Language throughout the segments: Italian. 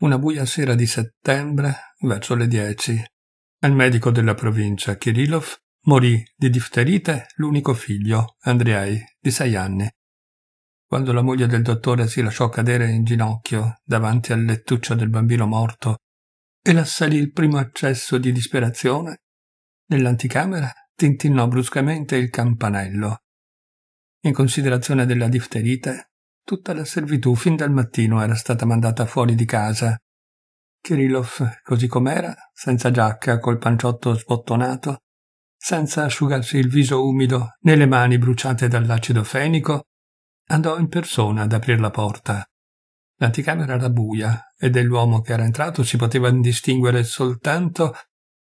Una buia sera di settembre, verso le dieci. al medico della provincia Kirillov morì di difterite l'unico figlio, Andrei, di sei anni. Quando la moglie del dottore si lasciò cadere in ginocchio davanti al lettuccio del bambino morto e l'assalì il primo accesso di disperazione, nell'anticamera tintinnò bruscamente il campanello. In considerazione della difterite, Tutta la servitù fin dal mattino era stata mandata fuori di casa. Kirillov, così com'era, senza giacca, col panciotto sbottonato, senza asciugarsi il viso umido né le mani bruciate dall'acido fenico, andò in persona ad aprire la porta. L'anticamera era buia e dell'uomo che era entrato si poteva distinguere soltanto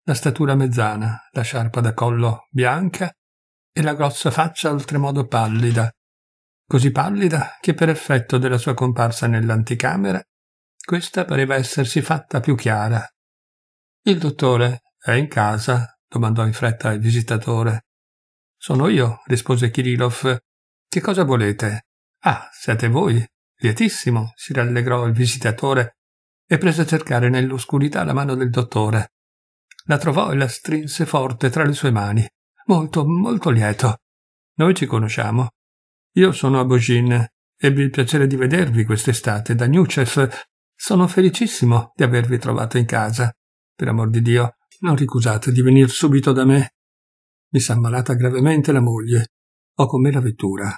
la statura mezzana, la sciarpa da collo bianca e la grossa faccia oltremodo pallida, così pallida che per effetto della sua comparsa nell'anticamera questa pareva essersi fatta più chiara. Il dottore è in casa? domandò in fretta il visitatore. Sono io, rispose Kirillov. Che cosa volete? Ah, siete voi? Lietissimo, si rallegrò il visitatore e prese a cercare nell'oscurità la mano del dottore. La trovò e la strinse forte tra le sue mani. Molto, molto lieto. Noi ci conosciamo. Io sono Abogin. Ebbi il piacere di vedervi quest'estate da Nuces. Sono felicissimo di avervi trovato in casa. Per amor di Dio, non ricusate di venir subito da me. Mi si è ammalata gravemente la moglie. Ho con me la vettura.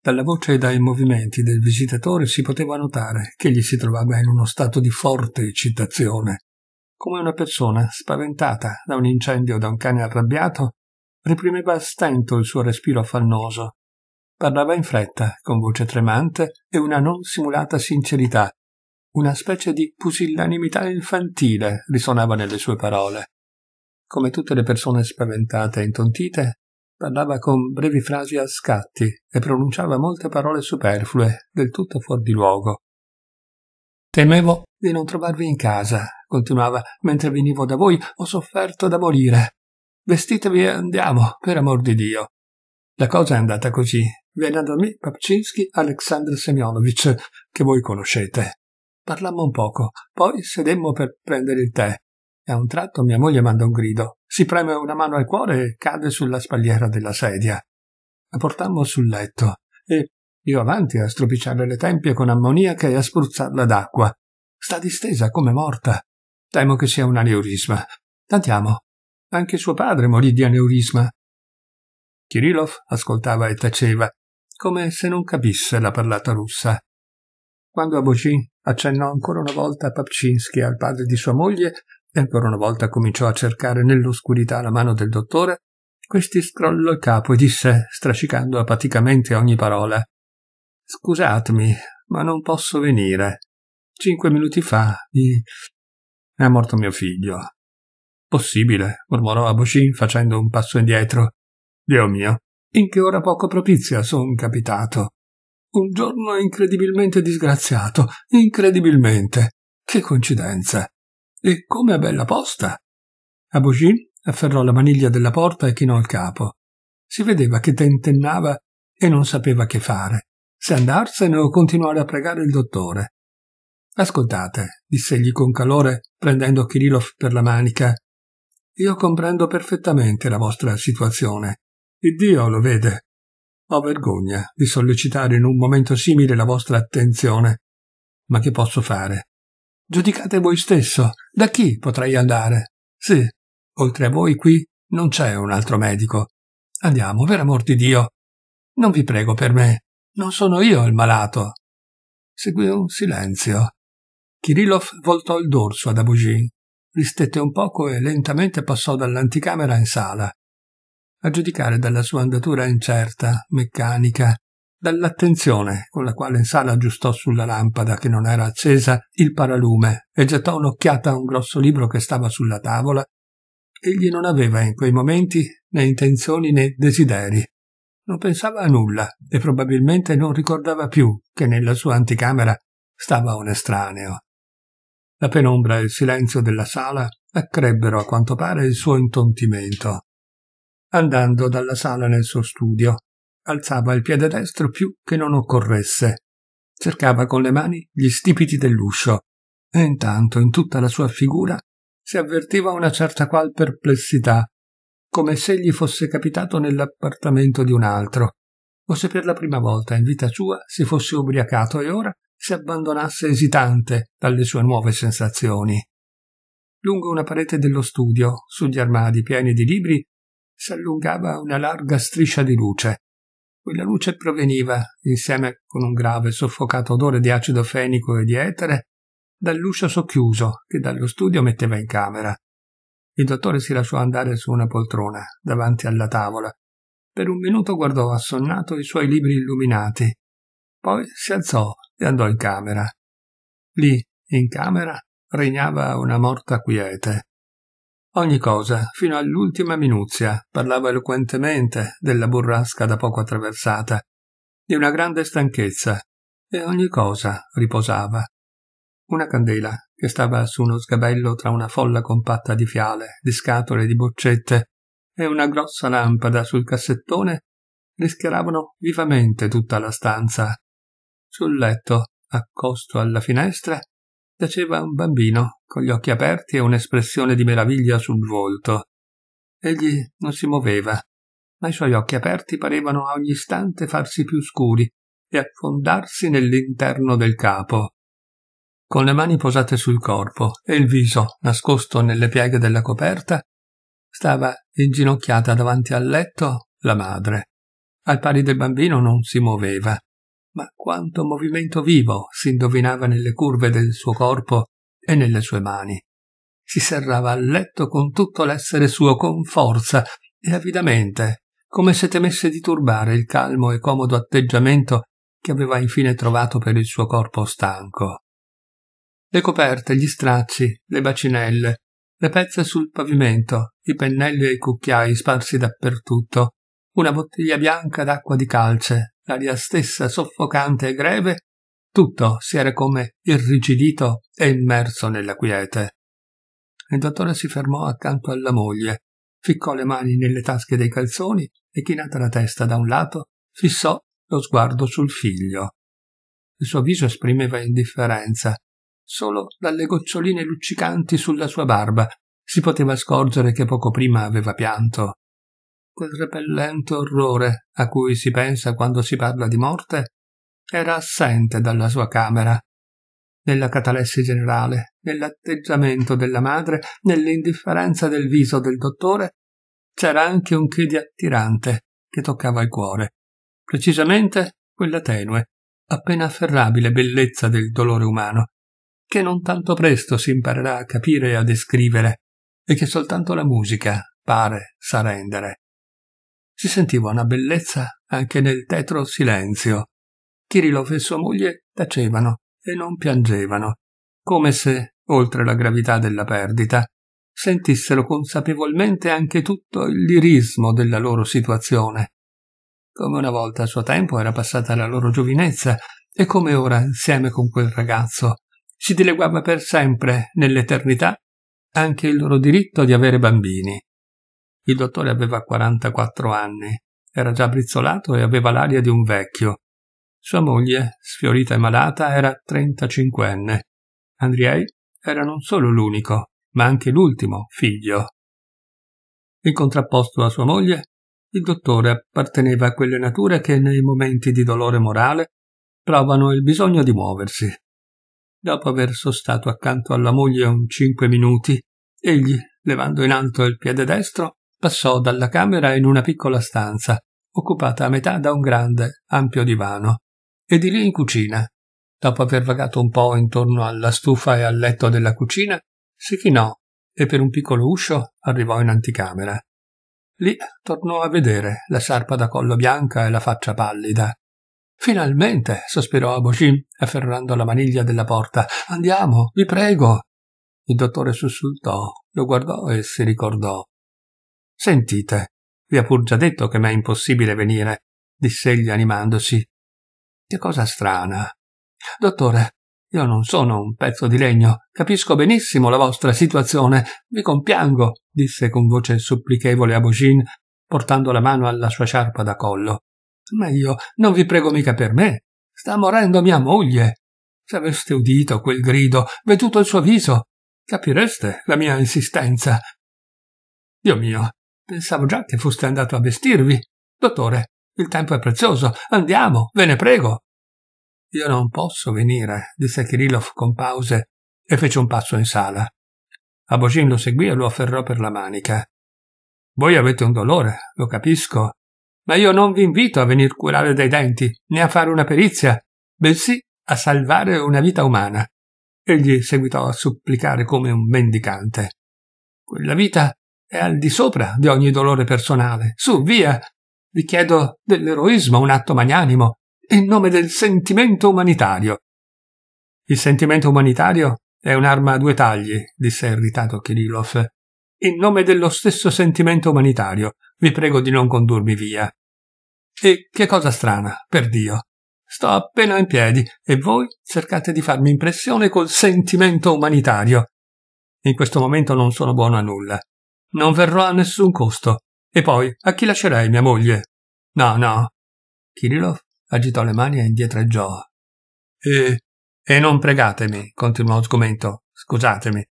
Dalla voce e dai movimenti del visitatore si poteva notare che egli si trovava in uno stato di forte eccitazione, come una persona spaventata da un incendio o da un cane arrabbiato, reprimeva a stento il suo respiro affannoso Parlava in fretta, con voce tremante e una non simulata sincerità. Una specie di pusillanimità infantile risuonava nelle sue parole. Come tutte le persone spaventate e intontite, parlava con brevi frasi a scatti e pronunciava molte parole superflue, del tutto fuori di luogo. Temevo di non trovarvi in casa, continuava, mentre venivo da voi ho sofferto da morire. Vestitevi e andiamo, per amor di Dio. La cosa è andata così, da me Papcinski Alexander Semyonovich, che voi conoscete. Parlammo un poco, poi sedemmo per prendere il tè. E a un tratto mia moglie manda un grido. Si preme una mano al cuore e cade sulla spalliera della sedia. La portammo sul letto e io avanti a stropicciarle le tempie con ammoniaca e a spruzzarla d'acqua. Sta distesa come morta. Temo che sia un aneurisma. Tantiamo. Anche suo padre morì di aneurisma. Kirillov ascoltava e taceva, come se non capisse la parlata russa. Quando Abocin accennò ancora una volta a Papcinski e al padre di sua moglie e ancora una volta cominciò a cercare nell'oscurità la mano del dottore, questi scrollò il capo e disse, strascicando apaticamente ogni parola Scusatemi, ma non posso venire. Cinque minuti fa mi... è morto mio figlio. Possibile, mormorò Abocin facendo un passo indietro. Dio mio, in che ora poco propizia son capitato. Un giorno incredibilmente disgraziato, incredibilmente. Che coincidenza. E come a bella posta. Abogin afferrò la maniglia della porta e chinò il capo. Si vedeva che tentennava e non sapeva che fare, se andarsene o continuare a pregare il dottore. Ascoltate, disse egli con calore, prendendo Kirillov per la manica. Io comprendo perfettamente la vostra situazione. Iddio lo vede. Ho vergogna di sollecitare in un momento simile la vostra attenzione. Ma che posso fare? Giudicate voi stesso. Da chi potrei andare? Sì, oltre a voi qui non c'è un altro medico. Andiamo, per amor di Dio. Non vi prego per me. Non sono io il malato. Seguì un silenzio. Kirillov voltò il dorso ad Abugin. Ristette un poco e lentamente passò dall'anticamera in sala a giudicare dalla sua andatura incerta, meccanica, dall'attenzione con la quale in sala aggiustò sulla lampada che non era accesa il paralume e gettò un'occhiata a un grosso libro che stava sulla tavola, egli non aveva in quei momenti né intenzioni né desideri. Non pensava a nulla e probabilmente non ricordava più che nella sua anticamera stava un estraneo. La penombra e il silenzio della sala accrebbero a quanto pare il suo intontimento andando dalla sala nel suo studio. Alzava il piede destro più che non occorresse. Cercava con le mani gli stipiti dell'uscio e intanto in tutta la sua figura si avvertiva una certa qual perplessità, come se gli fosse capitato nell'appartamento di un altro, o se per la prima volta in vita sua si fosse ubriacato e ora si abbandonasse esitante dalle sue nuove sensazioni. Lungo una parete dello studio, sugli armadi pieni di libri, s'allungava una larga striscia di luce. Quella luce proveniva, insieme con un grave soffocato odore di acido fenico e di etere, dall'uscio socchiuso che dallo studio metteva in camera. Il dottore si lasciò andare su una poltrona, davanti alla tavola. Per un minuto guardò assonnato i suoi libri illuminati. Poi si alzò e andò in camera. Lì, in camera, regnava una morta quiete. Ogni cosa, fino all'ultima minuzia, parlava eloquentemente della burrasca da poco attraversata, di una grande stanchezza, e ogni cosa riposava. Una candela, che stava su uno sgabello tra una folla compatta di fiale, di scatole, e di boccette, e una grossa lampada sul cassettone, rischiaravano vivamente tutta la stanza. Sul letto, accosto alla finestra, giaceva un bambino con gli occhi aperti e un'espressione di meraviglia sul volto. Egli non si muoveva, ma i suoi occhi aperti parevano a ogni istante farsi più scuri e affondarsi nell'interno del capo. Con le mani posate sul corpo e il viso nascosto nelle pieghe della coperta, stava inginocchiata davanti al letto la madre. Al pari del bambino non si muoveva, ma quanto movimento vivo si indovinava nelle curve del suo corpo e nelle sue mani. Si serrava al letto con tutto l'essere suo, con forza e avidamente, come se temesse di turbare il calmo e comodo atteggiamento che aveva infine trovato per il suo corpo stanco. Le coperte, gli stracci, le bacinelle, le pezze sul pavimento, i pennelli e i cucchiai sparsi dappertutto, una bottiglia bianca d'acqua di calce, l'aria stessa soffocante e greve tutto si era come irrigidito e immerso nella quiete. Il dottore si fermò accanto alla moglie, ficcò le mani nelle tasche dei calzoni e, chinata la testa da un lato, fissò lo sguardo sul figlio. Il suo viso esprimeva indifferenza. Solo dalle goccioline luccicanti sulla sua barba si poteva scorgere che poco prima aveva pianto. Quel repellente orrore a cui si pensa quando si parla di morte era assente dalla sua camera, nella catalessi generale, nell'atteggiamento della madre, nell'indifferenza del viso del dottore, c'era anche un che di attirante che toccava il cuore, precisamente quella tenue, appena afferrabile bellezza del dolore umano, che non tanto presto si imparerà a capire e a descrivere, e che soltanto la musica pare sa rendere. Si sentiva una bellezza anche nel tetro silenzio, Kirillov e sua moglie tacevano e non piangevano, come se, oltre la gravità della perdita, sentissero consapevolmente anche tutto il lirismo della loro situazione. Come una volta a suo tempo era passata la loro giovinezza e come ora, insieme con quel ragazzo, si dileguava per sempre, nell'eternità, anche il loro diritto di avere bambini. Il dottore aveva 44 anni, era già brizzolato e aveva l'aria di un vecchio, sua moglie, sfiorita e malata, era 35enne. Andrei era non solo l'unico, ma anche l'ultimo figlio. In contrapposto a sua moglie, il dottore apparteneva a quelle nature che nei momenti di dolore morale provano il bisogno di muoversi. Dopo aver sostato accanto alla moglie un cinque minuti, egli, levando in alto il piede destro, passò dalla camera in una piccola stanza, occupata a metà da un grande, ampio divano e di lì in cucina. Dopo aver vagato un po' intorno alla stufa e al letto della cucina, si chinò e per un piccolo uscio arrivò in anticamera. Lì tornò a vedere la sciarpa da collo bianca e la faccia pallida. Finalmente, sospirò Abogin, afferrando la maniglia della porta. Andiamo, vi prego. Il dottore sussultò, lo guardò e si ricordò. Sentite, vi ha pur già detto che m'è impossibile venire, disse egli animandosi. Che cosa strana. Dottore, io non sono un pezzo di legno, capisco benissimo la vostra situazione, vi compiango, disse con voce supplichevole a Bogin, portando la mano alla sua sciarpa da collo. Ma io non vi prego mica per me. Sta morendo mia moglie. Se aveste udito quel grido, veduto il suo viso, capireste la mia insistenza. Dio mio, pensavo già che foste andato a vestirvi. Dottore, il tempo è prezioso. Andiamo, ve ne prego. Io non posso venire, disse Kirillov con pause e fece un passo in sala. Abogin lo seguì e lo afferrò per la manica. Voi avete un dolore, lo capisco, ma io non vi invito a venir curare dei denti, né a fare una perizia, bensì a salvare una vita umana. Egli seguitò a supplicare come un mendicante. Quella vita è al di sopra di ogni dolore personale. Su, via, vi chiedo dell'eroismo, un atto magnanimo, in nome del sentimento umanitario. Il sentimento umanitario è un'arma a due tagli, disse irritato Kirillov. In nome dello stesso sentimento umanitario, vi prego di non condurmi via. E che cosa strana, per Dio. Sto appena in piedi e voi cercate di farmi impressione col sentimento umanitario. In questo momento non sono buono a nulla. Non verrò a nessun costo. E poi, a chi lascerei mia moglie? No, no. Kirillov agitò le mani e indietreggiò. E... e non pregatemi, continuò sgomento. Scusatemi.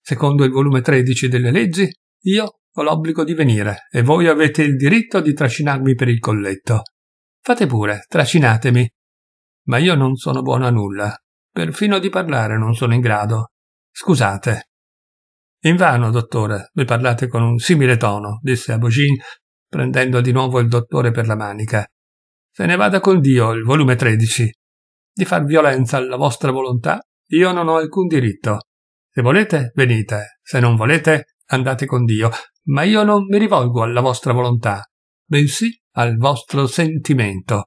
Secondo il volume 13 delle leggi, io ho l'obbligo di venire e voi avete il diritto di trascinarmi per il colletto. Fate pure, trascinatemi. Ma io non sono buono a nulla. Perfino di parlare non sono in grado. Scusate. Invano, dottore, mi parlate con un simile tono, disse Abogin, prendendo di nuovo il dottore per la manica. Se ne vada con Dio, il volume 13. Di far violenza alla vostra volontà io non ho alcun diritto. Se volete, venite, se non volete, andate con Dio, ma io non mi rivolgo alla vostra volontà, bensì al vostro sentimento.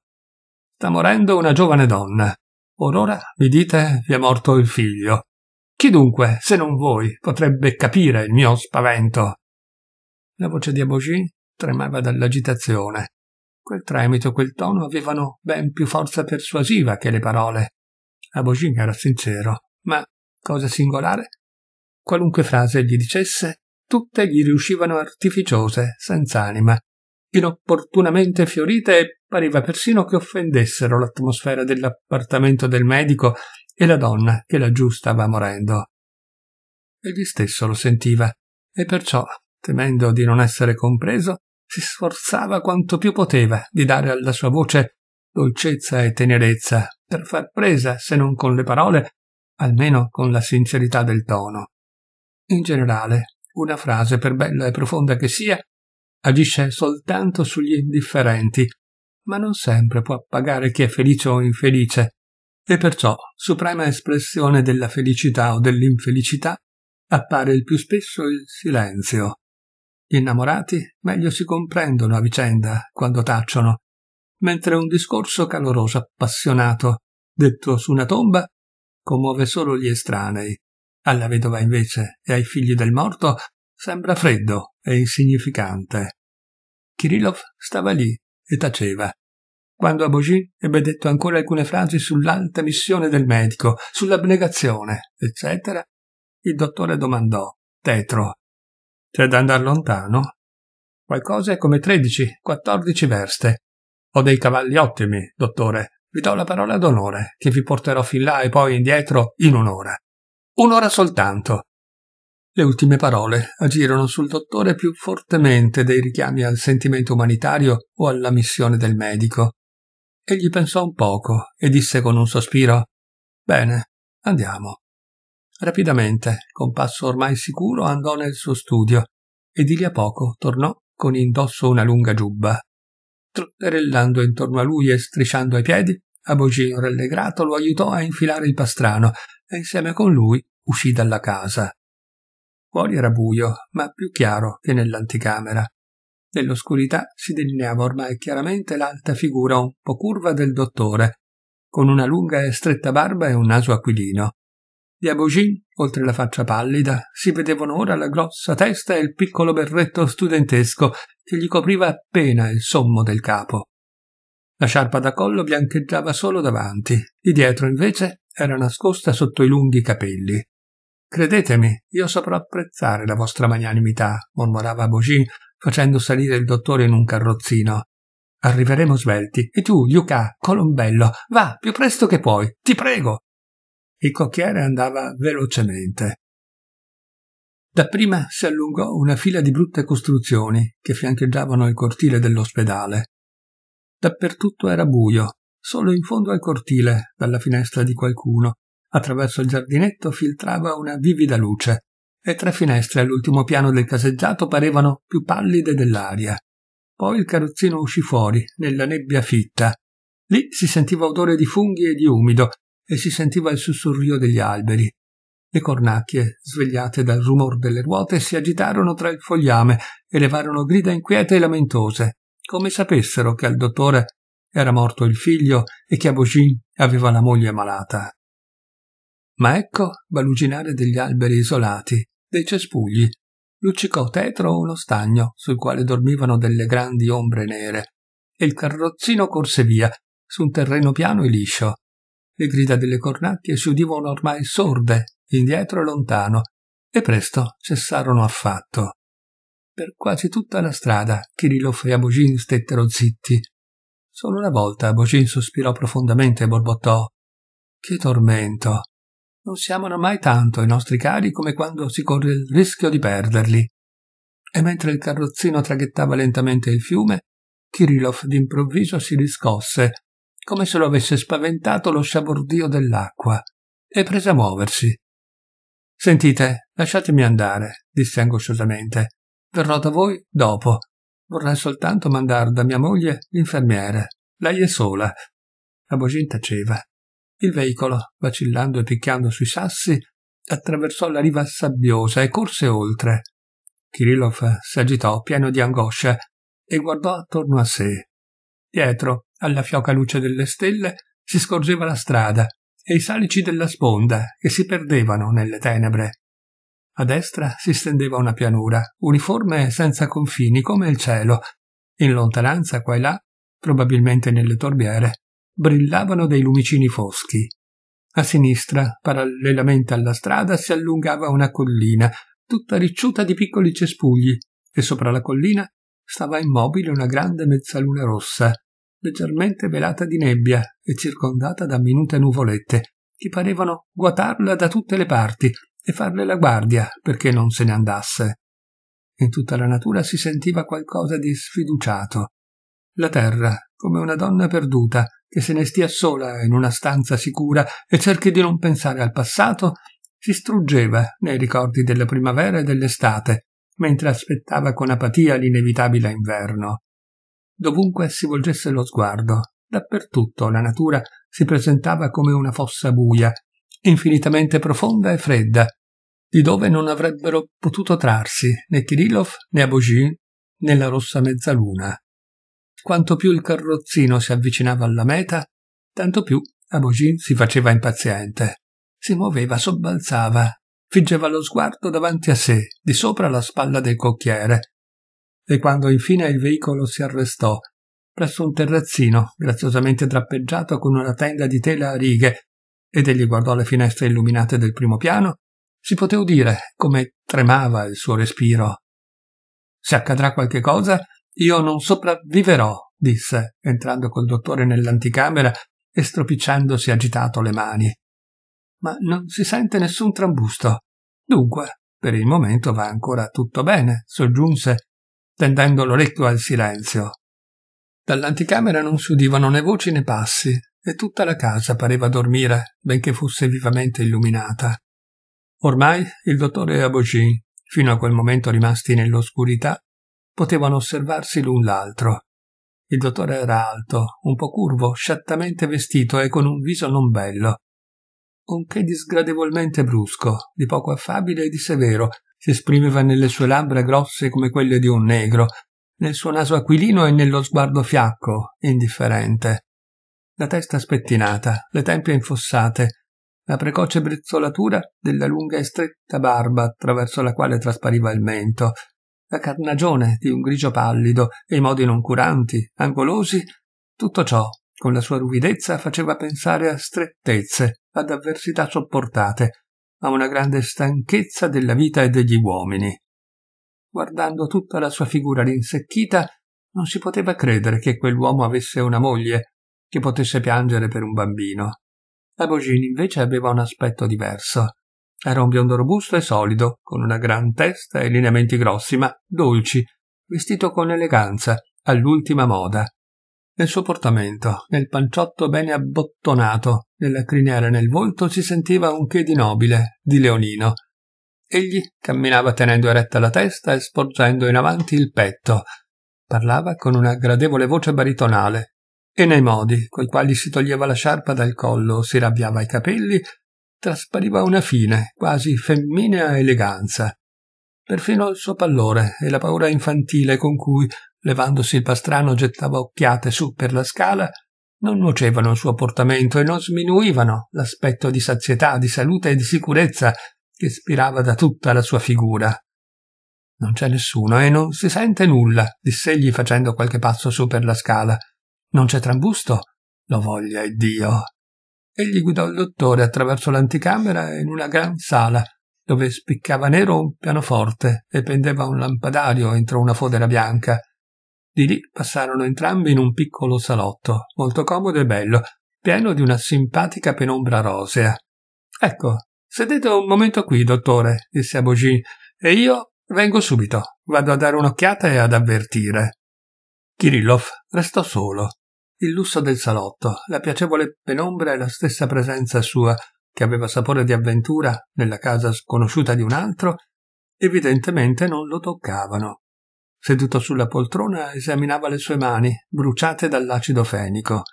Sta morendo una giovane donna. Or ora mi dite vi è morto il figlio. Chi dunque, se non voi, potrebbe capire il mio spavento? La voce di Abogi tremava dall'agitazione. Quel tremito, quel tono avevano ben più forza persuasiva che le parole. Abogi era sincero, ma, cosa singolare, qualunque frase gli dicesse, tutte gli riuscivano artificiose, senza anima, inopportunamente fiorite e pareva persino che offendessero l'atmosfera dell'appartamento del medico e la donna che laggiù stava morendo. Egli stesso lo sentiva e perciò, temendo di non essere compreso, si sforzava quanto più poteva di dare alla sua voce dolcezza e tenerezza per far presa, se non con le parole, almeno con la sincerità del tono. In generale, una frase, per bella e profonda che sia, agisce soltanto sugli indifferenti, ma non sempre può appagare chi è felice o infelice, e perciò suprema espressione della felicità o dell'infelicità appare il più spesso il silenzio. Gli innamorati meglio si comprendono a vicenda quando tacciono, mentre un discorso caloroso appassionato, detto su una tomba, commuove solo gli estranei. Alla vedova invece e ai figli del morto sembra freddo e insignificante. Kirillov stava lì e taceva, quando Abogin ebbe detto ancora alcune frasi sull'alta missione del medico, sull'abnegazione, eccetera, il dottore domandò, tetro, c'è da andar lontano? Qualcosa come 13, 14 verste. Ho dei cavalli ottimi, dottore. Vi do la parola d'onore, che vi porterò fin là e poi indietro in un'ora. Un'ora soltanto. Le ultime parole agirono sul dottore più fortemente dei richiami al sentimento umanitario o alla missione del medico. Egli pensò un poco e disse con un sospiro Bene, andiamo. Rapidamente, con passo ormai sicuro, andò nel suo studio e di lì a poco tornò con indosso una lunga giubba. Trotterellando intorno a lui e strisciando ai piedi, Abogino rallegrato lo aiutò a infilare il pastrano e insieme con lui uscì dalla casa. Fuori era buio, ma più chiaro che nell'anticamera. Nell'oscurità si delineava ormai chiaramente l'alta figura un po' curva del dottore, con una lunga e stretta barba e un naso aquilino. Di Abogin, oltre la faccia pallida, si vedevano ora la grossa testa e il piccolo berretto studentesco che gli copriva appena il sommo del capo. La sciarpa da collo biancheggiava solo davanti, di dietro invece era nascosta sotto i lunghi capelli. Credetemi, io saprò apprezzare la vostra magnanimità, mormorava Bogin facendo salire il dottore in un carrozzino. Arriveremo svelti. E tu, Luca, Colombello, va, più presto che puoi, ti prego. Il cocchiere andava velocemente. Dapprima si allungò una fila di brutte costruzioni che fiancheggiavano il cortile dell'ospedale. Dappertutto era buio, solo in fondo al cortile, dalla finestra di qualcuno, attraverso il giardinetto filtrava una vivida luce. Le tre finestre all'ultimo piano del caseggiato parevano più pallide dell'aria. Poi il carrozzino uscì fuori, nella nebbia fitta. Lì si sentiva odore di funghi e di umido, e si sentiva il sussurrio degli alberi. Le cornacchie, svegliate dal rumor delle ruote, si agitarono tra il fogliame e levarono grida inquiete e lamentose, come sapessero che al dottore era morto il figlio e che a Bocin aveva la moglie malata. Ma ecco baluginare degli alberi isolati, dei cespugli. Luccicò tetro uno stagno sul quale dormivano delle grandi ombre nere e il carrozzino corse via su un terreno piano e liscio. Le grida delle cornacchie si udivano ormai sorde, indietro e lontano, e presto cessarono affatto. Per quasi tutta la strada Kirillov e Abogin stettero zitti. Solo una volta Abogin sospirò profondamente e borbottò Che tormento! non si amano mai tanto i nostri cari come quando si corre il rischio di perderli. E mentre il carrozzino traghettava lentamente il fiume, Kirillov d'improvviso si riscosse, come se lo avesse spaventato lo sciabordio dell'acqua, e prese a muoversi. Sentite, lasciatemi andare, disse angosciosamente. Verrò da voi dopo. Vorrei soltanto mandar da mia moglie l'infermiere. Lei è sola. La Bogin taceva. Il veicolo, vacillando e picchiando sui sassi, attraversò la riva sabbiosa e corse oltre. Kirillov si agitò pieno di angoscia e guardò attorno a sé. Dietro, alla fioca luce delle stelle, si scorgeva la strada e i salici della sponda che si perdevano nelle tenebre. A destra si stendeva una pianura, uniforme senza confini come il cielo. In lontananza, qua e là, probabilmente nelle torbiere, brillavano dei lumicini foschi. A sinistra, parallelamente alla strada, si allungava una collina, tutta ricciuta di piccoli cespugli, e sopra la collina stava immobile una grande mezzaluna rossa, leggermente velata di nebbia e circondata da minute nuvolette, che parevano guatarla da tutte le parti e farle la guardia perché non se ne andasse. In tutta la natura si sentiva qualcosa di sfiduciato, la terra come una donna perduta che se ne stia sola in una stanza sicura e cerchi di non pensare al passato, si struggeva nei ricordi della primavera e dell'estate, mentre aspettava con apatia l'inevitabile inverno. Dovunque si volgesse lo sguardo, dappertutto la natura si presentava come una fossa buia, infinitamente profonda e fredda, di dove non avrebbero potuto trarsi né Kirillov né Abogin né la rossa mezzaluna. Quanto più il carrozzino si avvicinava alla meta, tanto più Abogin si faceva impaziente. Si muoveva, sobbalzava, figgeva lo sguardo davanti a sé, di sopra la spalla del cocchiere. E quando infine il veicolo si arrestò, presso un terrazzino graziosamente drappeggiato con una tenda di tela a righe, ed egli guardò le finestre illuminate del primo piano, si poteva dire come tremava il suo respiro. Se accadrà qualche cosa, io non sopravviverò, disse, entrando col dottore nell'anticamera e stropicciandosi agitato le mani. Ma non si sente nessun trambusto. Dunque, per il momento va ancora tutto bene, soggiunse, tendendo l'orecchio al silenzio. Dall'anticamera non si udivano né voci né passi, e tutta la casa pareva dormire, benché fosse vivamente illuminata. Ormai il dottore e Abogin, fino a quel momento rimasti nell'oscurità, potevano osservarsi l'un l'altro. Il dottore era alto, un po' curvo, sciattamente vestito e con un viso non bello. Un che disgradevolmente brusco, di poco affabile e di severo, si esprimeva nelle sue labbra grosse come quelle di un negro, nel suo naso aquilino e nello sguardo fiacco, indifferente. La testa spettinata, le tempie infossate, la precoce brizzolatura della lunga e stretta barba attraverso la quale traspariva il mento, la carnagione di un grigio pallido e i modi noncuranti, angolosi, tutto ciò, con la sua ruvidezza, faceva pensare a strettezze, ad avversità sopportate, a una grande stanchezza della vita e degli uomini. Guardando tutta la sua figura rinsecchita, non si poteva credere che quell'uomo avesse una moglie, che potesse piangere per un bambino. La Bogin invece aveva un aspetto diverso. Era un biondo robusto e solido, con una gran testa e lineamenti grossi, ma dolci, vestito con eleganza, all'ultima moda. Nel suo portamento, nel panciotto bene abbottonato, nella criniera e nel volto si sentiva un che di nobile, di leonino. Egli camminava tenendo eretta la testa e sporgendo in avanti il petto. Parlava con una gradevole voce baritonale e nei modi coi quali si toglieva la sciarpa dal collo, si rabbiava i capelli traspariva una fine, quasi femminea eleganza. Perfino il suo pallore e la paura infantile con cui, levandosi il pastrano, gettava occhiate su per la scala, non nuocevano il suo portamento e non sminuivano l'aspetto di sazietà, di salute e di sicurezza che spirava da tutta la sua figura. Non c'è nessuno e non si sente nulla, diss'egli facendo qualche passo su per la scala. Non c'è trambusto? Lo voglia Dio. Egli guidò il dottore attraverso l'anticamera in una gran sala, dove spiccava nero un pianoforte e pendeva un lampadario entro una fodera bianca. Di lì passarono entrambi in un piccolo salotto, molto comodo e bello, pieno di una simpatica penombra rosea. Ecco, sedete un momento qui, dottore, disse a Bogin, e io vengo subito. Vado a dare un'occhiata e ad avvertire. Kirillov restò solo il lusso del salotto, la piacevole penombra e la stessa presenza sua, che aveva sapore di avventura nella casa sconosciuta di un altro, evidentemente non lo toccavano. Seduto sulla poltrona esaminava le sue mani, bruciate dall'acido fenico.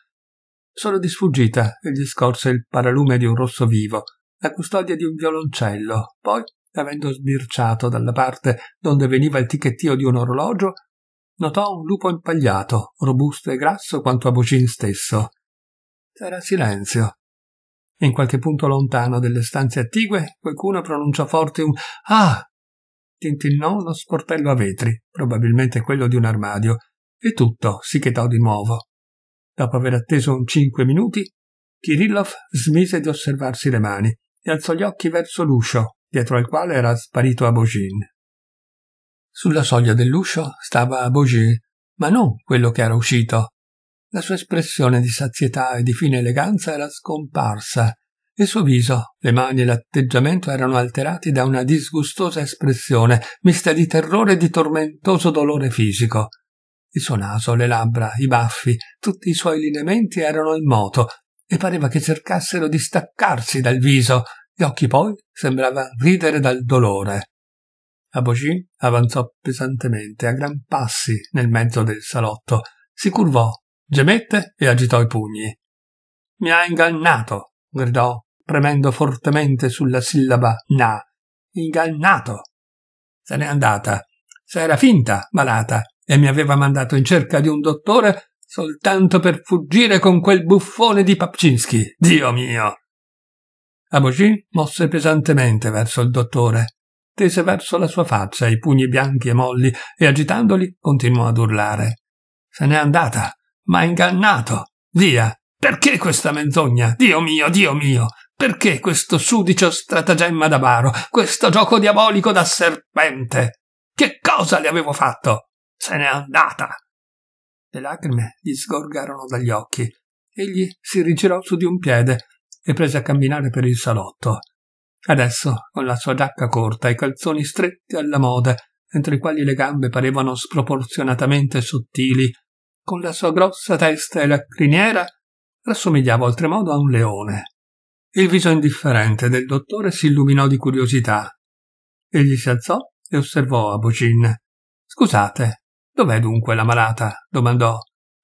Solo di sfuggita egli scorse il paralume di un rosso vivo, la custodia di un violoncello, poi, avendo sbirciato dalla parte donde veniva il ticchettio di un orologio, notò un lupo impagliato, robusto e grasso quanto a Abogin stesso. C'era silenzio. In qualche punto lontano delle stanze attigue qualcuno pronunciò forte un Ah! Tintinnò uno sportello a vetri, probabilmente quello di un armadio, e tutto si chetò di nuovo. Dopo aver atteso un cinque minuti, Kirillov smise di osservarsi le mani e alzò gli occhi verso l'uscio, dietro al quale era sparito Abogin. Sulla soglia dell'uscio stava Bougie, ma non quello che era uscito. La sua espressione di sazietà e di fine eleganza era scomparsa. Il suo viso, le mani e l'atteggiamento erano alterati da una disgustosa espressione, mista di terrore e di tormentoso dolore fisico. Il suo naso, le labbra, i baffi, tutti i suoi lineamenti erano in moto e pareva che cercassero di staccarsi dal viso. Gli occhi poi sembravano ridere dal dolore. Abogi avanzò pesantemente a gran passi nel mezzo del salotto, si curvò, gemette e agitò i pugni. Mi ha ingannato, gridò, premendo fortemente sulla sillaba na. Ingannato. Se n'è andata. Se era finta malata e mi aveva mandato in cerca di un dottore soltanto per fuggire con quel buffone di Papcinski. Dio mio! Abogi mosse pesantemente verso il dottore tese verso la sua faccia i pugni bianchi e molli e agitandoli continuò ad urlare. Se n'è andata. M'ha ingannato. Via. Perché questa menzogna? Dio mio, Dio mio. Perché questo sudicio stratagemma da baro, questo gioco diabolico da serpente? Che cosa le avevo fatto? Se n'è andata. Le lacrime gli sgorgarono dagli occhi. Egli si rigirò su di un piede e prese a camminare per il salotto. Adesso, con la sua giacca corta e i calzoni stretti alla moda, entro i quali le gambe parevano sproporzionatamente sottili, con la sua grossa testa e la criniera, rassomigliava oltremodo a un leone. Il viso indifferente del dottore si illuminò di curiosità. Egli si alzò e osservò a Bocin. Scusate, dov'è dunque la malata? domandò.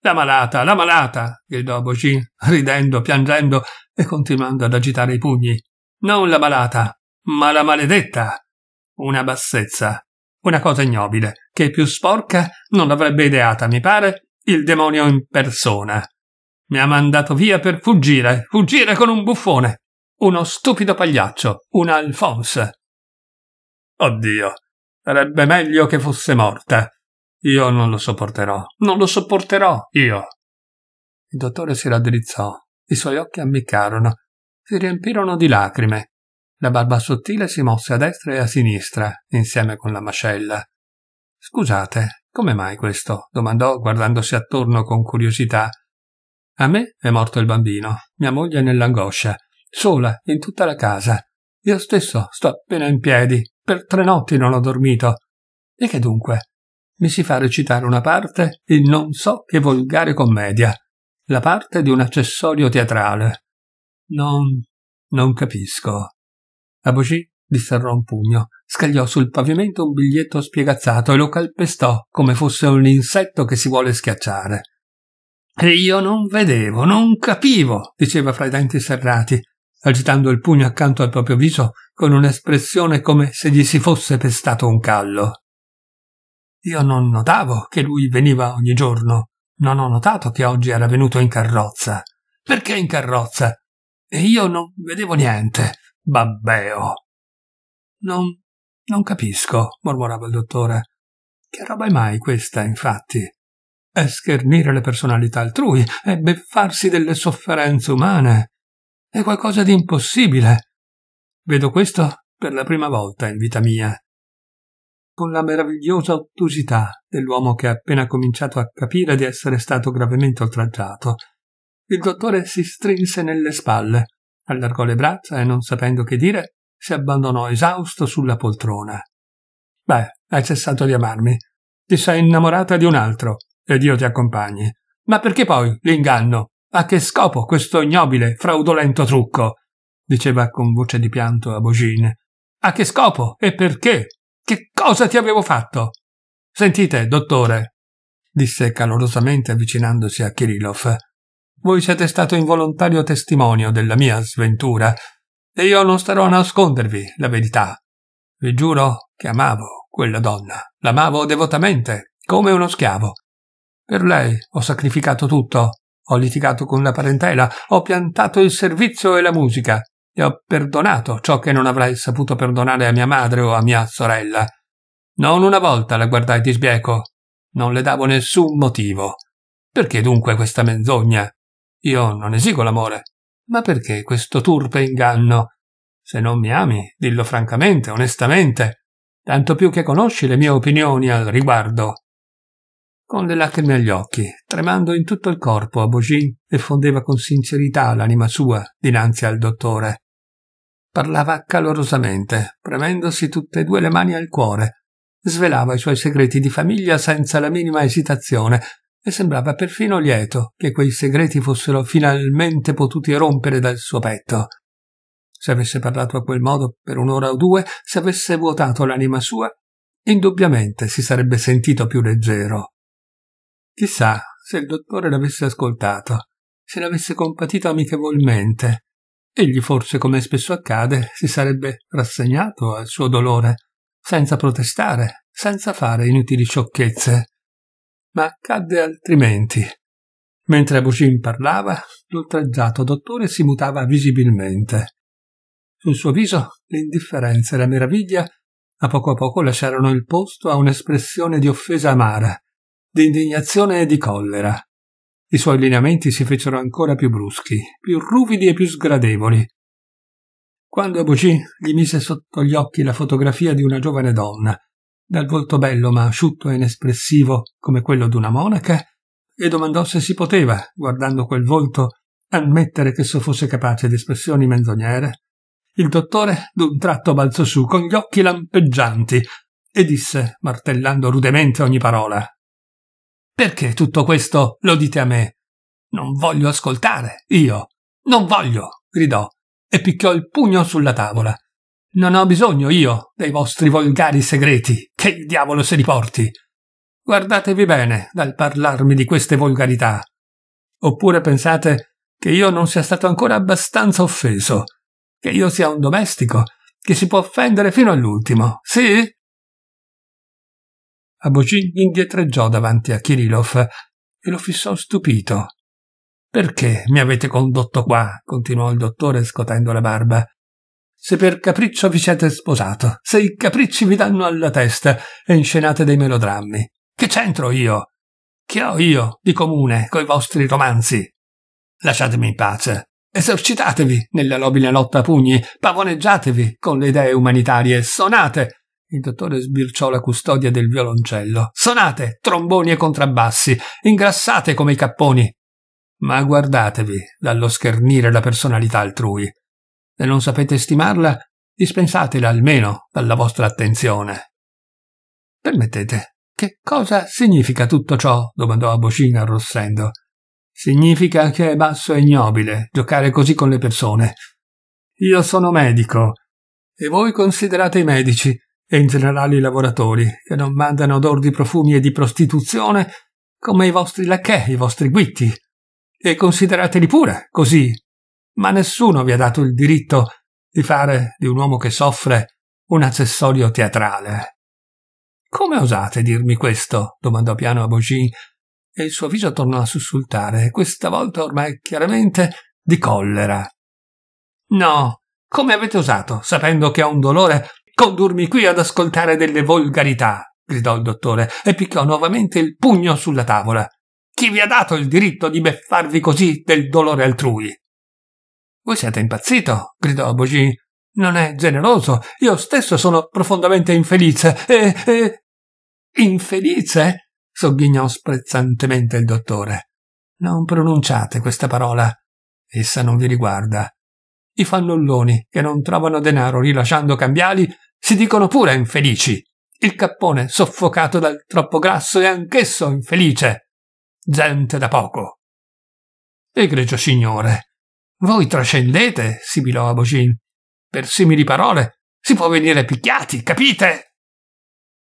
La malata, la malata! gridò Bocin, ridendo, piangendo e continuando ad agitare i pugni. Non la malata, ma la maledetta. Una bassezza, una cosa ignobile, che più sporca non l'avrebbe ideata, mi pare, il demonio in persona. Mi ha mandato via per fuggire, fuggire con un buffone, uno stupido pagliaccio, un Alphonse. Oddio, sarebbe meglio che fosse morta. Io non lo sopporterò, non lo sopporterò, io. Il dottore si raddrizzò, i suoi occhi ammiccarono si riempirono di lacrime. La barba sottile si mosse a destra e a sinistra, insieme con la mascella. Scusate, come mai questo? domandò, guardandosi attorno con curiosità. A me è morto il bambino, mia moglie nell'angoscia, sola, in tutta la casa. Io stesso sto appena in piedi, per tre notti non ho dormito. E che dunque? Mi si fa recitare una parte in non so che volgare commedia, la parte di un accessorio teatrale, non. non capisco. Abogi disserrò un pugno, scagliò sul pavimento un biglietto spiegazzato e lo calpestò come fosse un insetto che si vuole schiacciare. E io non vedevo, non capivo, diceva fra i denti serrati, agitando il pugno accanto al proprio viso con un'espressione come se gli si fosse pestato un callo. Io non notavo che lui veniva ogni giorno, non ho notato che oggi era venuto in carrozza. Perché in carrozza? e io non vedevo niente. Babbeo. Non, non capisco, mormorava il dottore. Che roba è mai questa, infatti? È schernire le personalità altrui, è beffarsi delle sofferenze umane. È qualcosa di impossibile. Vedo questo per la prima volta in vita mia. Con la meravigliosa ottusità dell'uomo che ha appena cominciato a capire di essere stato gravemente oltraggiato, il dottore si strinse nelle spalle, allargò le braccia e, non sapendo che dire, si abbandonò esausto sulla poltrona. Beh, hai cessato di amarmi. Ti sei innamorata di un altro, ed io ti accompagni. Ma perché poi l'inganno? A che scopo questo ignobile, fraudolento trucco? diceva con voce di pianto a Bogine. A che scopo e perché? Che cosa ti avevo fatto? Sentite, dottore, disse calorosamente avvicinandosi a Kirillov. Voi siete stato involontario testimonio della mia sventura e io non starò a nascondervi la verità. Vi giuro che amavo quella donna, l'amavo devotamente, come uno schiavo. Per lei ho sacrificato tutto, ho litigato con la parentela, ho piantato il servizio e la musica, e ho perdonato ciò che non avrei saputo perdonare a mia madre o a mia sorella. Non una volta la guardai di sbieco, non le davo nessun motivo. Perché dunque questa menzogna? Io non esigo l'amore. Ma perché questo turpe inganno? Se non mi ami, dillo francamente, onestamente, tanto più che conosci le mie opinioni al riguardo. Con le lacrime agli occhi, tremando in tutto il corpo, Abogin effondeva con sincerità l'anima sua dinanzi al dottore. Parlava calorosamente, premendosi tutte e due le mani al cuore, svelava i suoi segreti di famiglia senza la minima esitazione, e sembrava perfino lieto che quei segreti fossero finalmente potuti rompere dal suo petto. Se avesse parlato a quel modo per un'ora o due, se avesse vuotato l'anima sua, indubbiamente si sarebbe sentito più leggero. Chissà se il dottore l'avesse ascoltato, se l'avesse compatito amichevolmente. Egli forse, come spesso accade, si sarebbe rassegnato al suo dolore, senza protestare, senza fare inutili sciocchezze ma accadde altrimenti. Mentre Bucin parlava, l'oltraggiato dottore si mutava visibilmente. Sul suo viso l'indifferenza e la meraviglia a poco a poco lasciarono il posto a un'espressione di offesa amara, di indignazione e di collera. I suoi lineamenti si fecero ancora più bruschi, più ruvidi e più sgradevoli. Quando Bocci gli mise sotto gli occhi la fotografia di una giovane donna, dal volto bello ma asciutto e inespressivo come quello d'una monaca, e domandò se si poteva, guardando quel volto, ammettere che esso fosse capace di espressioni menzognere. Il dottore d'un tratto balzò su con gli occhi lampeggianti e disse, martellando rudemente ogni parola: Perché tutto questo lo dite a me? Non voglio ascoltare, io. Non voglio, gridò e picchiò il pugno sulla tavola. Non ho bisogno io dei vostri volgari segreti, che il diavolo se li porti. Guardatevi bene dal parlarmi di queste volgarità. Oppure pensate che io non sia stato ancora abbastanza offeso, che io sia un domestico, che si può offendere fino all'ultimo, sì? Abogin indietreggiò davanti a Kirillov e lo fissò stupito. Perché mi avete condotto qua? continuò il dottore scotendo la barba. Se per capriccio vi siete sposato, se i capricci vi danno alla testa e inscenate dei melodrammi. Che c'entro io? Che ho io di comune coi vostri romanzi? Lasciatemi in pace. Esercitatevi nella nobile lotta a pugni, pavoneggiatevi con le idee umanitarie, sonate. Il dottore sbirciò la custodia del violoncello. Sonate, tromboni e contrabbassi, ingrassate come i capponi. Ma guardatevi dallo schernire la personalità altrui e non sapete stimarla, dispensatela almeno dalla vostra attenzione. Permettete, che cosa significa tutto ciò? domandò Aboscina arrossendo. Significa che è basso e ignobile giocare così con le persone. Io sono medico e voi considerate i medici e in generale i lavoratori che non mandano odor di profumi e di prostituzione come i vostri lacchè, i vostri guitti. E considerateli pure così ma nessuno vi ha dato il diritto di fare di un uomo che soffre un accessorio teatrale. Come osate dirmi questo? domandò piano a Bogin, e il suo viso tornò a sussultare, questa volta ormai chiaramente di collera. No, come avete osato, sapendo che ho un dolore, condurmi qui ad ascoltare delle volgarità? gridò il dottore e picchiò nuovamente il pugno sulla tavola. Chi vi ha dato il diritto di beffarvi così del dolore altrui? Voi siete impazzito, gridò Bogie. Non è generoso. Io stesso sono profondamente infelice e... e... Infelice? sogghignò sprezzantemente il dottore. Non pronunciate questa parola. Essa non vi riguarda. I fannulloni che non trovano denaro rilasciando cambiali si dicono pure infelici. Il cappone soffocato dal troppo grasso è anch'esso infelice. Gente da poco. Egregio signore, voi trascendete, sibilò Abogin. Per simili parole si può venire picchiati, capite?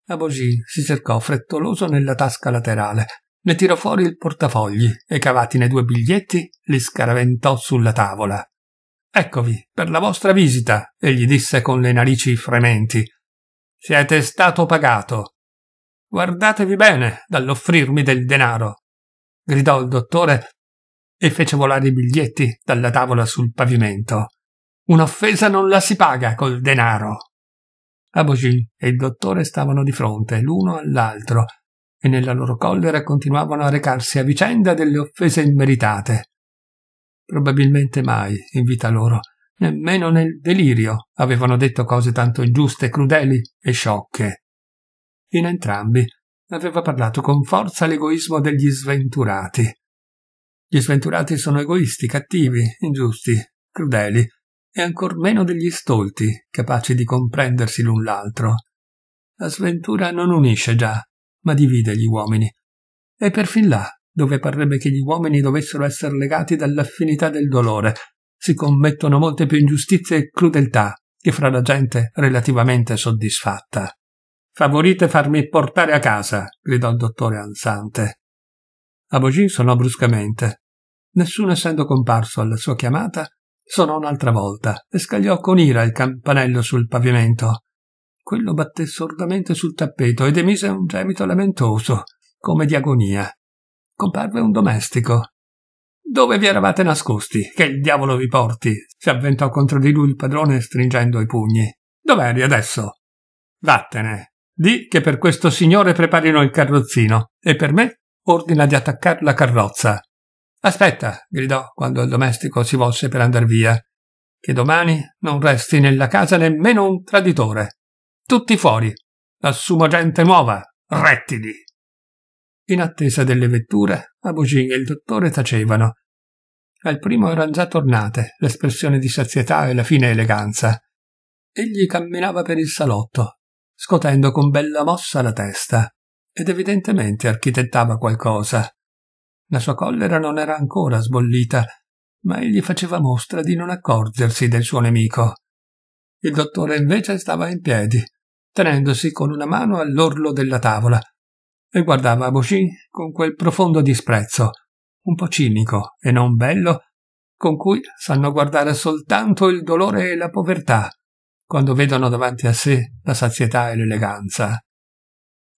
Abogin si cercò frettoloso nella tasca laterale, ne tirò fuori il portafogli e cavatine due biglietti li scaraventò sulla tavola. Eccovi, per la vostra visita, egli disse con le narici frementi. Siete stato pagato. Guardatevi bene dall'offrirmi del denaro, gridò il dottore e fece volare i biglietti dalla tavola sul pavimento. Un'offesa non la si paga col denaro. Abogi e il dottore stavano di fronte l'uno all'altro e nella loro collera continuavano a recarsi a vicenda delle offese immeritate. Probabilmente mai, in vita loro, nemmeno nel delirio, avevano detto cose tanto ingiuste, crudeli e sciocche. In entrambi aveva parlato con forza l'egoismo degli sventurati gli sventurati sono egoisti, cattivi, ingiusti, crudeli, e ancor meno degli stolti, capaci di comprendersi l'un l'altro. La sventura non unisce già, ma divide gli uomini. E perfin là, dove parrebbe che gli uomini dovessero essere legati dall'affinità del dolore, si commettono molte più ingiustizie e crudeltà che fra la gente relativamente soddisfatta. Favorite farmi portare a casa, gridò il dottore ansante. Abogi sonò bruscamente nessuno essendo comparso alla sua chiamata, sonò un'altra volta e scagliò con ira il campanello sul pavimento. Quello batté sordamente sul tappeto ed emise un gemito lamentoso, come di agonia. Comparve un domestico. Dove vi eravate nascosti? Che il diavolo vi porti? si avventò contro di lui il padrone stringendo i pugni. Dov'eri adesso? Vattene. Di che per questo signore preparino il carrozzino e per me ordina di attaccar la carrozza. Aspetta, gridò quando il domestico si volse per andar via, che domani non resti nella casa nemmeno un traditore. Tutti fuori. Assumo gente nuova. Rettili. In attesa delle vetture, Abugì e il dottore tacevano. Al primo eran già tornate l'espressione di sazietà e la fine eleganza. Egli camminava per il salotto, scotendo con bella mossa la testa, ed evidentemente architettava qualcosa. La sua collera non era ancora sbollita, ma egli faceva mostra di non accorgersi del suo nemico. Il dottore invece stava in piedi, tenendosi con una mano all'orlo della tavola, e guardava Bochin con quel profondo disprezzo, un po' cinico e non bello, con cui sanno guardare soltanto il dolore e la povertà, quando vedono davanti a sé la sazietà e l'eleganza.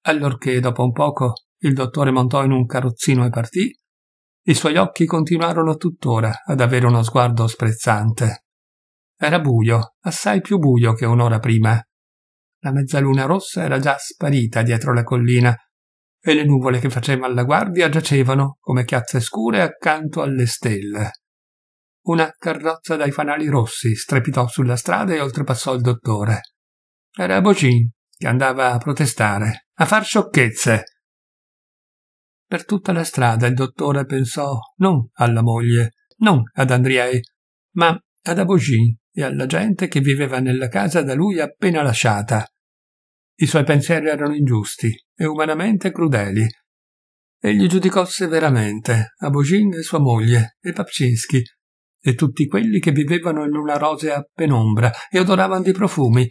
Allorché, dopo un poco, il dottore montò in un carrozzino e partì. I suoi occhi continuarono tuttora ad avere uno sguardo sprezzante. Era buio, assai più buio che un'ora prima. La mezzaluna rossa era già sparita dietro la collina e le nuvole che facevano la guardia giacevano come chiazze scure accanto alle stelle. Una carrozza dai fanali rossi strepitò sulla strada e oltrepassò il dottore. Era Bocin che andava a protestare, a far sciocchezze, per tutta la strada il dottore pensò non alla moglie, non ad Andriei, ma ad Abogin e alla gente che viveva nella casa da lui appena lasciata. I suoi pensieri erano ingiusti e umanamente crudeli. Egli giudicò severamente Abogin e sua moglie e Papcinski e tutti quelli che vivevano in una rosea penombra e odoravano di profumi.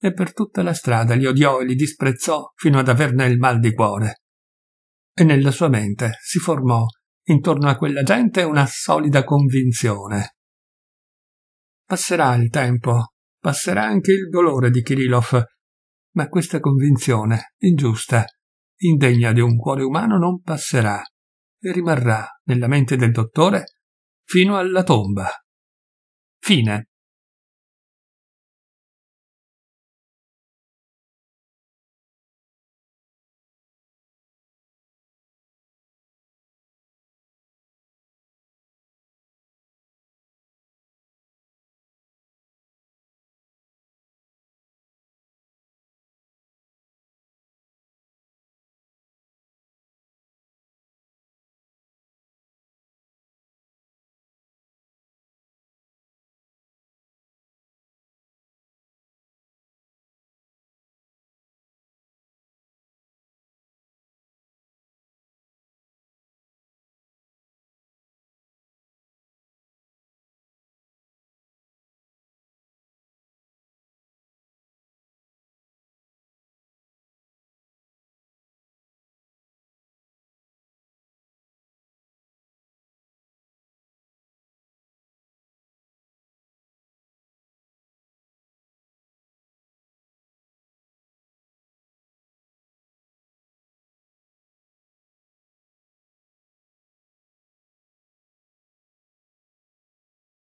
E per tutta la strada li odiò e li disprezzò fino ad averne il mal di cuore e nella sua mente si formò intorno a quella gente una solida convinzione. Passerà il tempo, passerà anche il dolore di Kirillov, ma questa convinzione, ingiusta, indegna di un cuore umano, non passerà e rimarrà nella mente del dottore fino alla tomba. Fine.